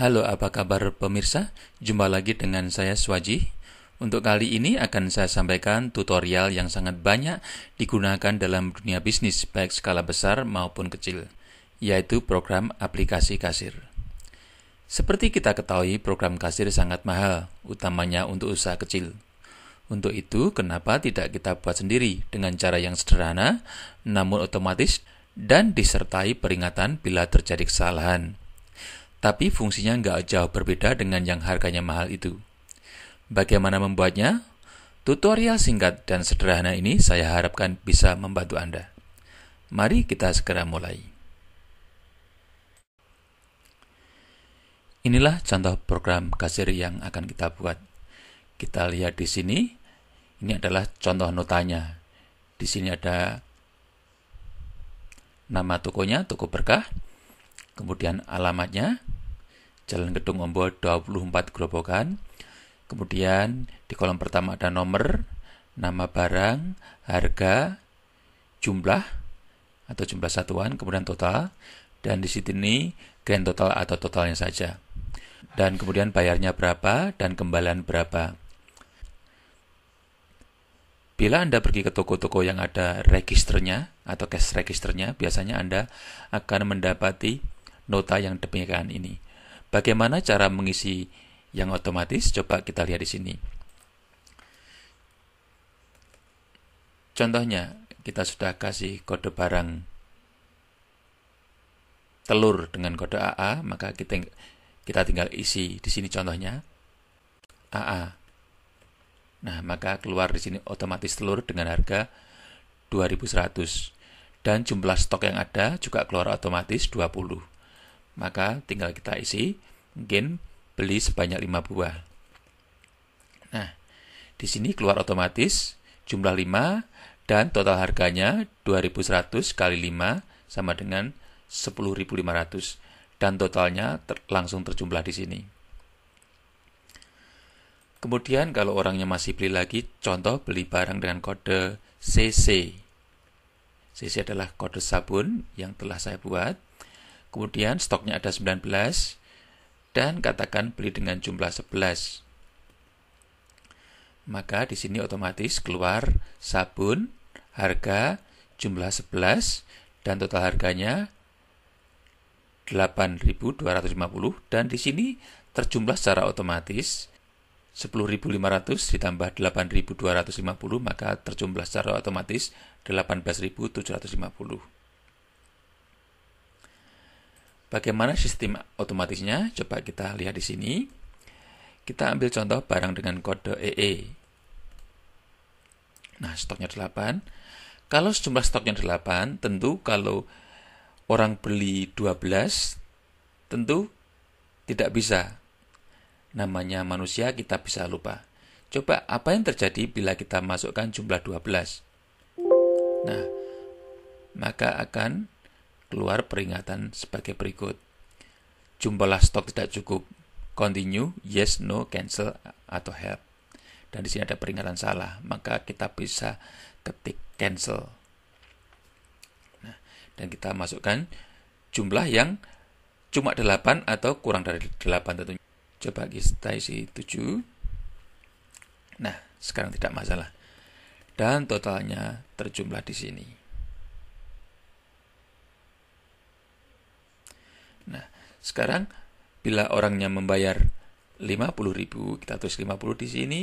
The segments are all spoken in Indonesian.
Halo, apa kabar pemirsa? Jumpa lagi dengan saya Swaji. Untuk kali ini akan saya sampaikan tutorial yang sangat banyak digunakan dalam dunia bisnis baik skala besar maupun kecil, yaitu program aplikasi kasir. Seperti kita ketahui, program kasir sangat mahal, utamanya untuk usaha kecil. Untuk itu, kenapa tidak kita buat sendiri dengan cara yang sederhana namun otomatis dan disertai peringatan bila terjadi kesalahan? tapi fungsinya nggak jauh berbeda dengan yang harganya mahal itu. Bagaimana membuatnya? Tutorial singkat dan sederhana ini saya harapkan bisa membantu Anda. Mari kita segera mulai. Inilah contoh program kasir yang akan kita buat. Kita lihat di sini, ini adalah contoh notanya. Di sini ada nama tokonya, toko berkah kemudian alamatnya Jalan Gedung Ombo 24 Grobogan. Kemudian di kolom pertama ada nomor, nama barang, harga, jumlah atau jumlah satuan, kemudian total dan di sini grand total atau totalnya saja. Dan kemudian bayarnya berapa dan kembalian berapa. Bila Anda pergi ke toko-toko yang ada registernya atau cash registernya, biasanya Anda akan mendapati nota yang demikian ini. Bagaimana cara mengisi yang otomatis? Coba kita lihat di sini. Contohnya, kita sudah kasih kode barang telur dengan kode AA, maka kita kita tinggal isi di sini contohnya AA. Nah, maka keluar di sini otomatis telur dengan harga 2100 dan jumlah stok yang ada juga keluar otomatis 20 maka tinggal kita isi mungkin beli sebanyak 5 buah. Nah, di sini keluar otomatis jumlah 5 dan total harganya 2100 kali 5 sama dengan 10.500 dan totalnya ter langsung terjumlah di sini. Kemudian kalau orangnya masih beli lagi, contoh beli barang dengan kode CC. CC adalah kode sabun yang telah saya buat Kemudian stoknya ada 19 dan katakan beli dengan jumlah 11. Maka di sini otomatis keluar sabun harga jumlah 11 dan total harganya 8.250 dan di sini terjumlah secara otomatis 10.500 ditambah 8.250 maka terjumlah secara otomatis 18.750. Bagaimana sistem otomatisnya? Coba kita lihat di sini. Kita ambil contoh barang dengan kode EE. E. Nah, stoknya 8. Kalau jumlah stoknya 8, tentu kalau orang beli 12, tentu tidak bisa. Namanya manusia kita bisa lupa. Coba apa yang terjadi bila kita masukkan jumlah 12? Nah, maka akan keluar peringatan sebagai berikut. Jumlah stok tidak cukup. Continue, yes, no, cancel, atau help. Dan di sini ada peringatan salah, maka kita bisa ketik cancel. Nah, dan kita masukkan jumlah yang cuma 8 atau kurang dari 8 tentunya. Coba kita isi 7. Nah, sekarang tidak masalah. Dan totalnya terjumlah di sini. Sekarang bila orangnya membayar 50.000, kita tulis 50 di sini,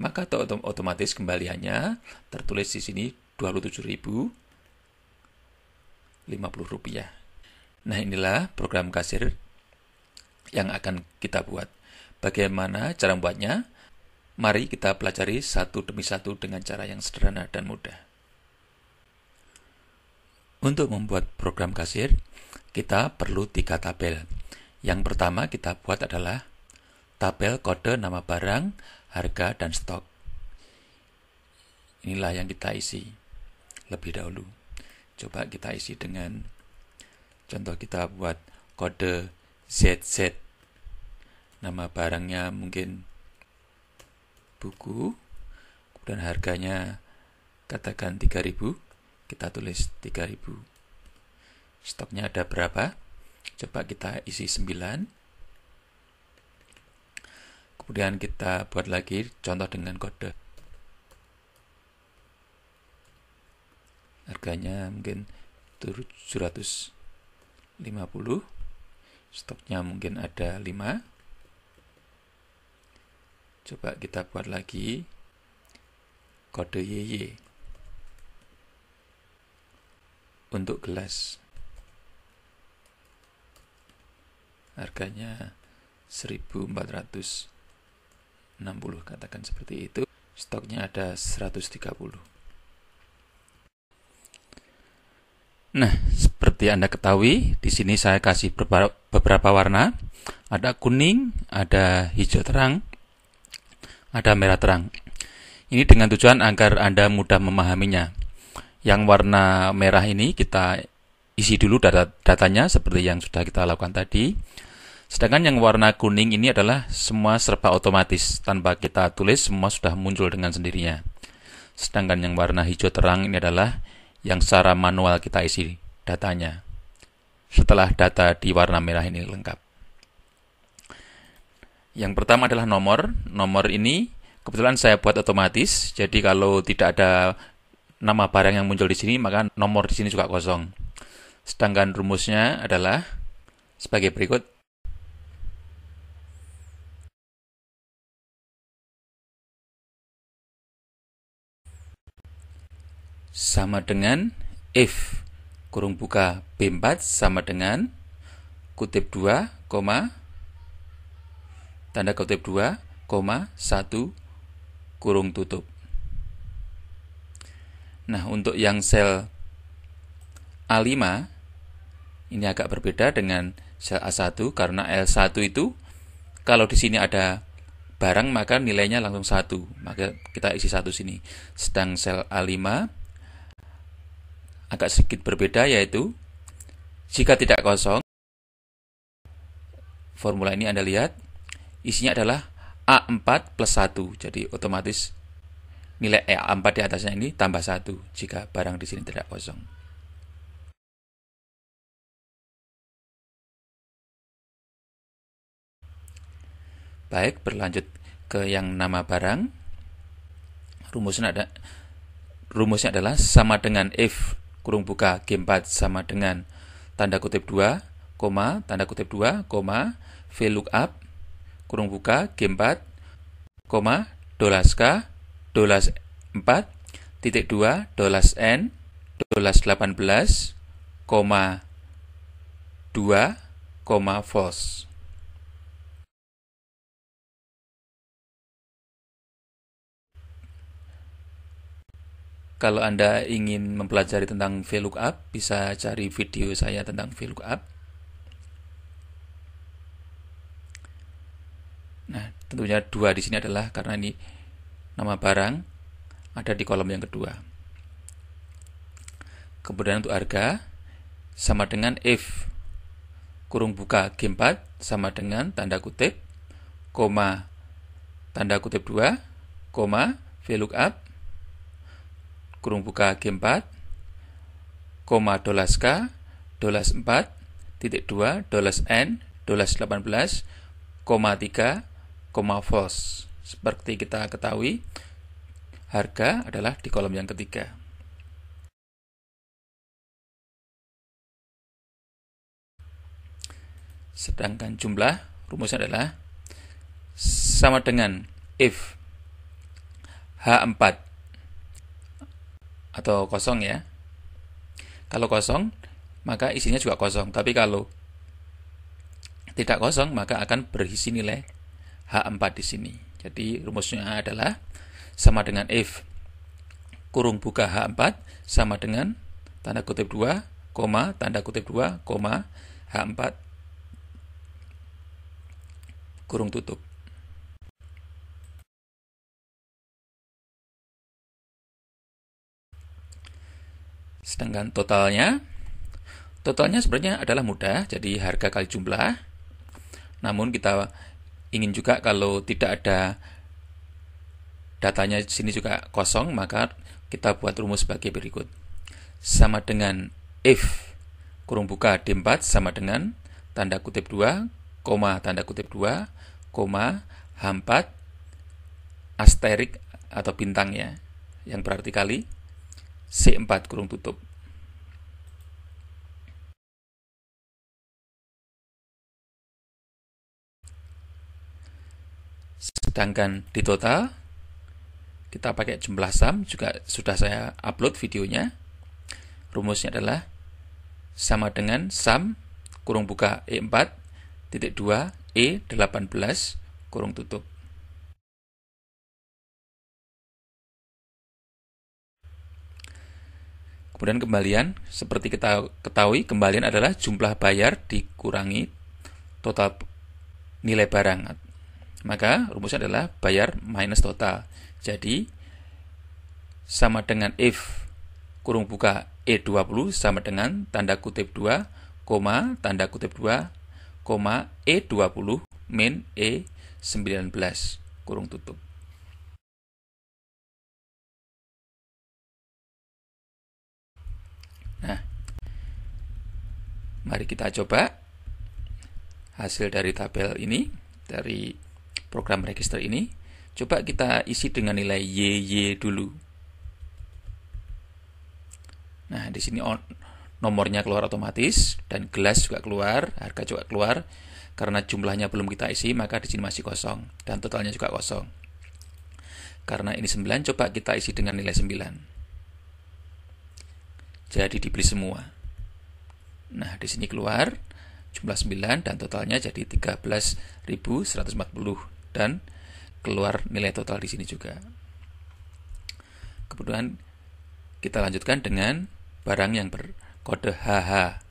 maka otomatis kembaliannya tertulis di sini 27.000 Rp50. Nah, inilah program kasir yang akan kita buat. Bagaimana cara membuatnya? Mari kita pelajari satu demi satu dengan cara yang sederhana dan mudah. Untuk membuat program kasir, kita perlu tiga tabel. Yang pertama kita buat adalah tabel kode nama barang, harga, dan stok. Inilah yang kita isi lebih dahulu. Coba kita isi dengan contoh kita buat kode ZZ. Nama barangnya mungkin buku, kemudian harganya katakan 3000, kita tulis 3000. Stopnya ada berapa? Coba kita isi 9. Kemudian kita buat lagi contoh dengan kode. Harganya mungkin 750. Stopnya mungkin ada 5. Coba kita buat lagi kode YY untuk gelas. harganya 1460 katakan seperti itu stoknya ada 130 nah seperti anda ketahui di sini saya kasih beberapa warna ada kuning ada hijau terang ada merah terang ini dengan tujuan agar anda mudah memahaminya yang warna merah ini kita isi dulu data datanya seperti yang sudah kita lakukan tadi Sedangkan yang warna kuning ini adalah semua serba otomatis, tanpa kita tulis semua sudah muncul dengan sendirinya. Sedangkan yang warna hijau terang ini adalah yang secara manual kita isi datanya. Setelah data di warna merah ini lengkap. Yang pertama adalah nomor. Nomor ini kebetulan saya buat otomatis, jadi kalau tidak ada nama barang yang muncul di sini, maka nomor di sini juga kosong. Sedangkan rumusnya adalah sebagai berikut sama dengan if kurung buka B4 sama dengan kutip 2, koma, tanda kutip 2, koma 1 kurung tutup. Nah, untuk yang sel A5 ini agak berbeda dengan sel A1 karena L1 itu kalau di sini ada barang maka nilainya langsung satu maka kita isi satu sini sedang sel A5 agak sedikit berbeda yaitu jika tidak kosong formula ini Anda lihat isinya adalah A4 plus 1 jadi otomatis nilai eh, A4 di atasnya ini tambah 1 jika barang di sini tidak kosong. Baik, berlanjut ke yang nama barang. Rumusnya ada rumusnya adalah sama dengan if kurung buka G4 sama dengan tanda kutip 2, koma, tanda kutip 2, koma, VLOOKUP, kurung buka G4, koma, dolas K, dolas 4, titik 2, dolas N, dolas 18, koma, 2, koma, false. Kalau Anda ingin mempelajari tentang VLOOKUP, bisa cari video saya tentang VLOOKUP. Nah, tentunya dua di sini adalah karena ini nama barang ada di kolom yang kedua. Kemudian untuk harga sama dengan if kurung buka G G4 sama dengan tanda kutip koma tanda kutip 2 koma VLOOKUP kurung buka G4, koma dolas K, dolas 4, titik 2, dolas N, dolas 18, koma 3, koma false. Seperti kita ketahui, harga adalah di kolom yang ketiga. Sedangkan jumlah rumusnya adalah sama dengan if H4 atau kosong ya. Kalau kosong, maka isinya juga kosong. Tapi kalau tidak kosong, maka akan berisi nilai H4 di sini. Jadi rumusnya adalah sama dengan if kurung buka H4 sama dengan tanda kutip 2, koma, tanda kutip 2, koma, H4 kurung tutup. Sedangkan totalnya, totalnya sebenarnya adalah mudah, jadi harga kali jumlah. Namun kita ingin juga kalau tidak ada datanya di sini juga kosong, maka kita buat rumus sebagai berikut. Sama dengan if kurung buka D4 sama dengan tanda kutip 2, koma tanda kutip 2, koma H4 asterik atau bintang ya, yang berarti kali C4 kurung tutup. Sedangkan di total kita pakai jumlah sum juga sudah saya upload videonya. Rumusnya adalah sama dengan sum kurung buka E4 titik 2 E18 kurung tutup. Kemudian kembalian, seperti kita ketahui, kembalian adalah jumlah bayar dikurangi total nilai barang. Maka rumusnya adalah bayar minus total. Jadi sama dengan if kurung buka E20 sama dengan tanda kutip 2, koma, tanda kutip 2, koma E20 min E19 kurung tutup. Nah, mari kita coba hasil dari tabel ini, dari program register ini. Coba kita isi dengan nilai YY dulu. Nah, di sini on, nomornya keluar otomatis dan gelas juga keluar, harga juga keluar. Karena jumlahnya belum kita isi, maka di sini masih kosong dan totalnya juga kosong. Karena ini 9, coba kita isi dengan nilai 9 jadi dibeli semua. Nah, di sini keluar jumlah 9 dan totalnya jadi 13.140 dan keluar nilai total di sini juga. Kemudian kita lanjutkan dengan barang yang berkode HH.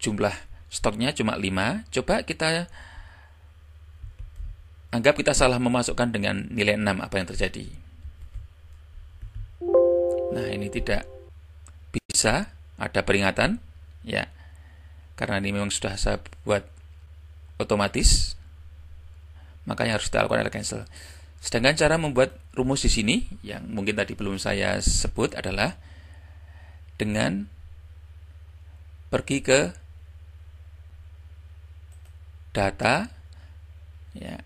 Jumlah stoknya cuma 5. Coba kita anggap kita salah memasukkan dengan nilai 6 apa yang terjadi. Nah, ini tidak bisa ada peringatan ya. Karena ini memang sudah saya buat otomatis. Makanya harus kita lakukan cancel. Sedangkan cara membuat rumus di sini yang mungkin tadi belum saya sebut adalah dengan pergi ke data ya.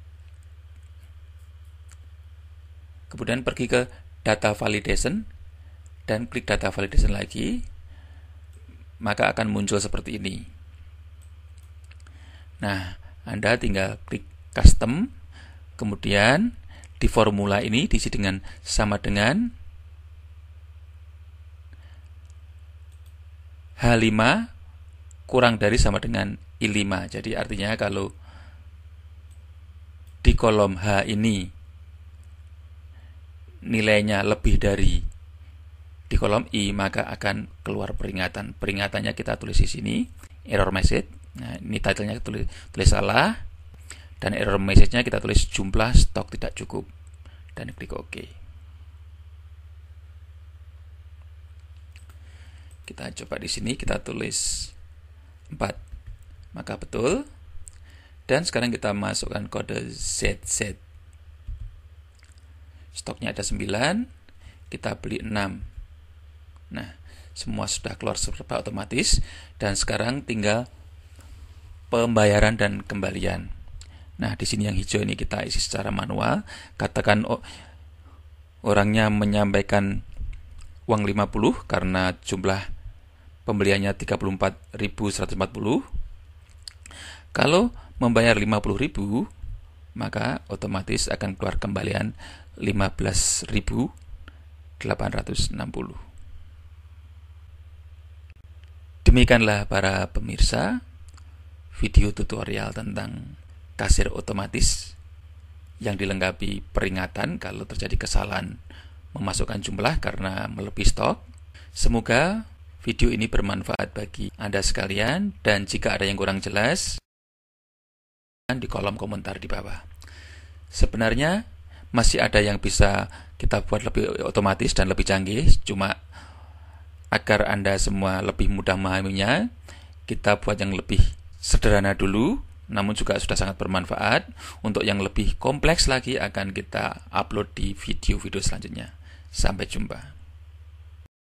Kemudian pergi ke data validation dan klik data validation lagi, maka akan muncul seperti ini. Nah, Anda tinggal klik custom, kemudian di formula ini diisi dengan sama dengan H5 kurang dari sama dengan I5. Jadi artinya kalau di kolom H ini nilainya lebih dari di kolom i maka akan keluar peringatan. Peringatannya kita tulis di sini error message. Nah, ini titlenya tulis, tulis salah dan error message-nya kita tulis jumlah stok tidak cukup dan klik OK. Kita coba di sini kita tulis 4. Maka betul. Dan sekarang kita masukkan kode ZZ. Stoknya ada 9, kita beli 6 Nah, semua sudah keluar serba otomatis dan sekarang tinggal pembayaran dan kembalian. Nah, di sini yang hijau ini kita isi secara manual. Katakan oh, orangnya menyampaikan uang 50 karena jumlah pembeliannya 34.140. Kalau membayar 50.000, maka otomatis akan keluar kembalian 15.860. Demikianlah para pemirsa video tutorial tentang kasir otomatis yang dilengkapi peringatan kalau terjadi kesalahan memasukkan jumlah karena melebihi stok. Semoga video ini bermanfaat bagi Anda sekalian dan jika ada yang kurang jelas di kolom komentar di bawah. Sebenarnya masih ada yang bisa kita buat lebih otomatis dan lebih canggih, cuma agar Anda semua lebih mudah memahaminya, kita buat yang lebih sederhana dulu, namun juga sudah sangat bermanfaat. Untuk yang lebih kompleks lagi akan kita upload di video-video selanjutnya. Sampai jumpa.